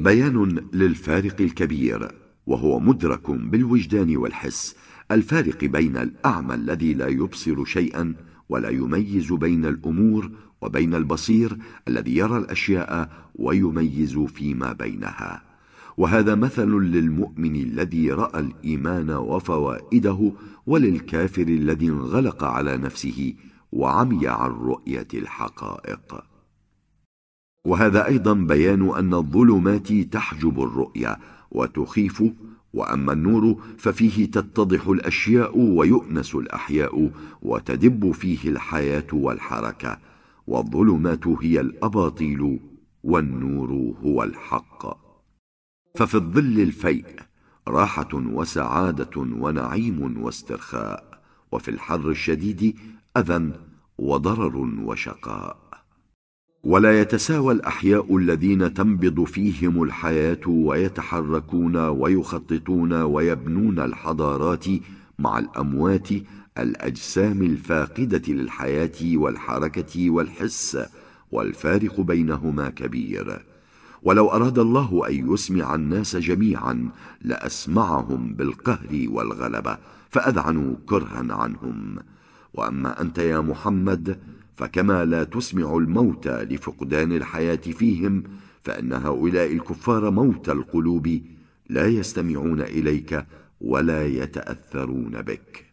بيان للفارق الكبير وهو مدرك بالوجدان والحس الفارق بين الأعمى الذي لا يبصر شيئا ولا يميز بين الأمور وبين البصير الذي يرى الأشياء ويميز فيما بينها وهذا مثل للمؤمن الذي رأى الإيمان وفوائده وللكافر الذي انغلق على نفسه وعمي عن رؤية الحقائق وهذا أيضا بيان أن الظلمات تحجب الرؤية وتخيف وأما النور ففيه تتضح الأشياء ويؤنس الأحياء وتدب فيه الحياة والحركة والظلمات هي الأباطيل والنور هو الحق ففي الظل الفيء راحة وسعادة ونعيم واسترخاء وفي الحر الشديد أذى وضرر وشقاء ولا يتساوى الاحياء الذين تنبض فيهم الحياه ويتحركون ويخططون ويبنون الحضارات مع الاموات الاجسام الفاقده للحياه والحركه والحس والفارق بينهما كبير ولو اراد الله ان يسمع الناس جميعا لاسمعهم بالقهر والغلبه فاذعنوا كرها عنهم واما انت يا محمد فكما لا تسمع الموتى لفقدان الحياة فيهم فأن هؤلاء الكفار موتى القلوب لا يستمعون إليك ولا يتأثرون بك